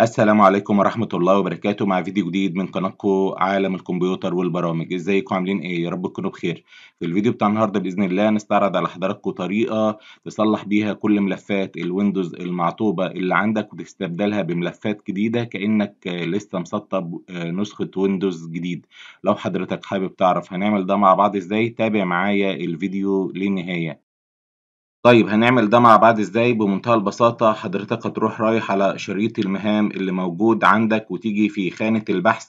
السلام عليكم ورحمة الله وبركاته مع فيديو جديد من قناتكم عالم الكمبيوتر والبرامج ازيكم عاملين ايه يا رب تكونوا بخير في الفيديو بتاع النهاردة بإذن الله نستعرض على حضراتكم طريقة تصلح بيها كل ملفات الويندوز المعطوبة اللي عندك وتستبدلها بملفات جديدة كأنك لسه مسطب آه، نسخة ويندوز جديد لو حضرتك حابب تعرف هنعمل ده مع بعض ازاي تابع معايا الفيديو للنهاية طيب هنعمل ده مع بعض إزاي؟ بمنتهى البساطة حضرتك هتروح رايح على شريط المهام اللي موجود عندك وتيجي في خانة البحث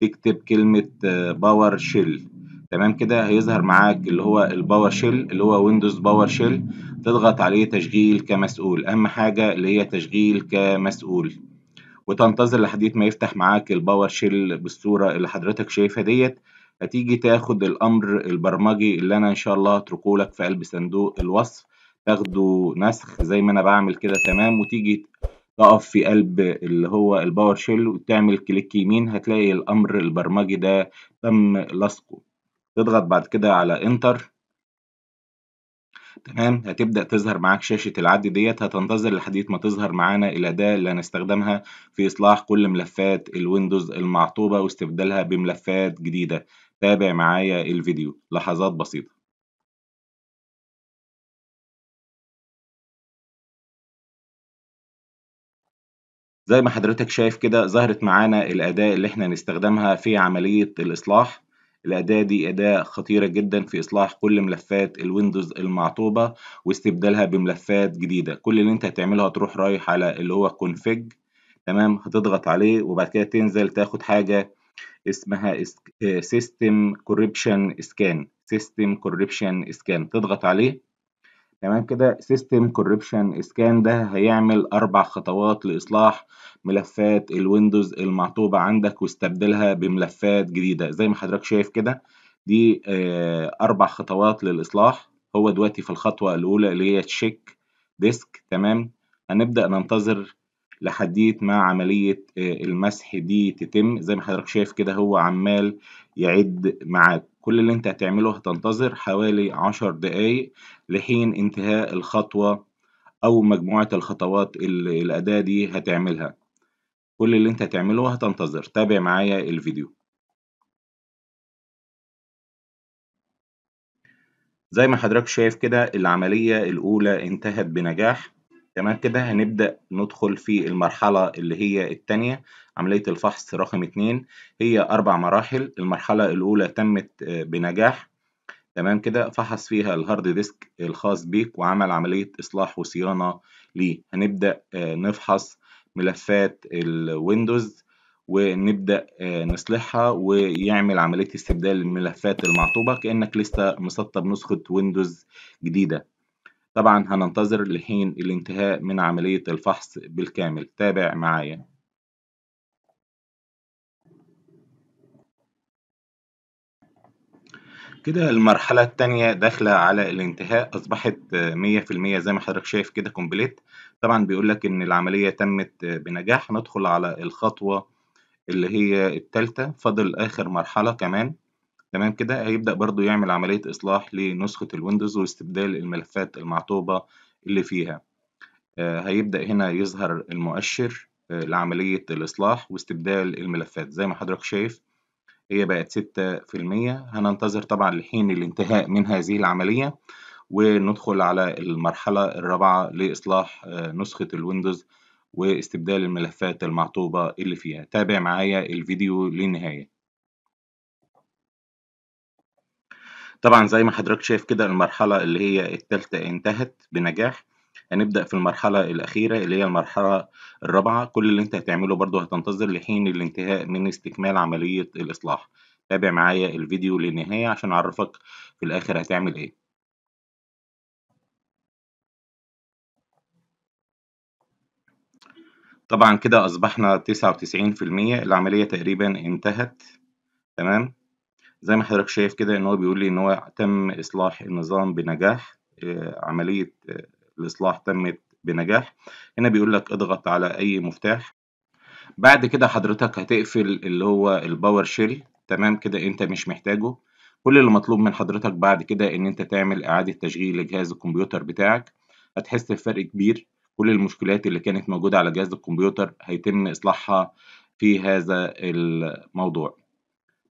تكتب كلمة باور آه، شيل تمام كده هيظهر معاك اللي هو الباور شيل اللي هو ويندوز باور شيل تضغط عليه تشغيل كمسؤول أهم حاجة اللي هي تشغيل كمسؤول وتنتظر لحد ما يفتح معاك الباور شيل بالصورة اللي حضرتك شايفها ديت هتيجي تاخد الأمر البرمجي اللي أنا إن شاء الله هتركه لك في قلب صندوق الوصف تاخده نسخ زي ما انا بعمل كده تمام وتيجي تقف في قلب اللي هو الباور شيل وتعمل كليك يمين هتلاقي الامر البرمجي ده تم لصقه تضغط بعد كده على انتر تمام هتبدأ تظهر معاك شاشة العد ديت هتنتظر لحد ما تظهر معانا الأداة اللي هنستخدمها في إصلاح كل ملفات الويندوز المعطوبة واستبدالها بملفات جديدة تابع معايا الفيديو لحظات بسيطة زي ما حضرتك شايف كده ظهرت معانا الأداة اللي احنا هنستخدمها في عملية الإصلاح الأداة دي أداة خطيرة جدا في إصلاح كل ملفات الويندوز المعطوبة واستبدالها بملفات جديدة كل اللي انت هتعمله هتروح رايح على اللي هو config تمام هتضغط عليه وبعد كده تنزل تاخد حاجة اسمها system corruption scan system corruption scan تضغط عليه تمام كده سيستم كوربشن اسكان ده هيعمل اربع خطوات لاصلاح ملفات الويندوز المعطوبه عندك واستبدلها بملفات جديده زي ما حضرتك شايف كده دي آه، اربع خطوات للاصلاح هو دلوقتي في الخطوه الاولى اللي هي تشيك ديسك تمام هنبدا ننتظر لحديت ما عمليه آه، المسح دي تتم زي ما حضرتك شايف كده هو عمال يعد معاك كل اللي انت هتعمله هتنتظر حوالي عشر دقايق لحين انتهاء الخطوة أو مجموعة الخطوات اللي الأداة دي هتعملها كل اللي انت هتعمله هتنتظر تابع معايا الفيديو زي ما حضرتك شايف كده العملية الأولى انتهت بنجاح تمام كده هنبدأ ندخل في المرحلة اللي هي التانية عملية الفحص رقم اتنين هي أربع مراحل المرحلة الأولى تمت آه، بنجاح تمام كده فحص فيها الهارد ديسك الخاص بيك وعمل عملية إصلاح وصيانة ليه هنبدأ آه، نفحص ملفات الويندوز ونبدأ آه، نصلحها ويعمل عملية استبدال الملفات المعطوبة كأنك لسه مسطب نسخة ويندوز جديدة طبعا هننتظر لحين الانتهاء من عملية الفحص بالكامل تابع معايا كده المرحلة التانية داخلة على الانتهاء أصبحت مية في المية زي ما حضرتك شايف كده كومبليت طبعا بيقول لك إن العملية تمت بنجاح ندخل على الخطوة اللي هي التالتة فاضل آخر مرحلة كمان تمام كده هيبدأ برضو يعمل عملية إصلاح لنسخة الويندوز واستبدال الملفات المعطوبة اللي فيها آه، هيبدأ هنا يظهر المؤشر آه، لعملية الإصلاح واستبدال الملفات زي ما حضرتك شايف هي بقت ستة في المية هننتظر طبعا لحين الانتهاء من هذه العملية وندخل على المرحلة الرابعة لإصلاح آه، نسخة الويندوز واستبدال الملفات المعطوبة اللي فيها تابع معايا الفيديو للنهاية طبعا زي ما حضرتك شايف كده المرحلة اللي هي التالتة انتهت بنجاح هنبدأ في المرحلة الأخيرة اللي هي المرحلة الرابعة كل اللي انت هتعمله برضه هتنتظر لحين الانتهاء من استكمال عملية الإصلاح تابع معايا الفيديو للنهاية عشان أعرفك في الآخر هتعمل إيه طبعا كده أصبحنا تسعة وتسعين في المية العملية تقريبا انتهت تمام زي ما حضرتك شايف كده ان هو بيقول لي ان هو تم اصلاح النظام بنجاح آه، عملية آه، الاصلاح تمت بنجاح هنا بيقول لك اضغط على اي مفتاح بعد كده حضرتك هتقفل اللي هو الباور شيل تمام كده انت مش محتاجه كل اللي مطلوب من حضرتك بعد كده ان انت تعمل اعادة تشغيل لجهاز الكمبيوتر بتاعك هتحس بفرق كبير كل المشكلات اللي كانت موجودة على جهاز الكمبيوتر هيتم اصلاحها في هذا الموضوع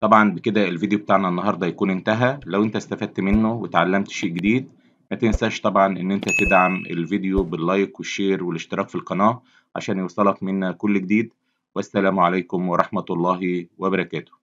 طبعا بكده الفيديو بتاعنا النهاردة يكون انتهى لو انت استفدت منه وتعلمت شيء جديد ما تنساش طبعا ان انت تدعم الفيديو باللايك والشير والاشتراك في القناة عشان يوصلك منا كل جديد والسلام عليكم ورحمة الله وبركاته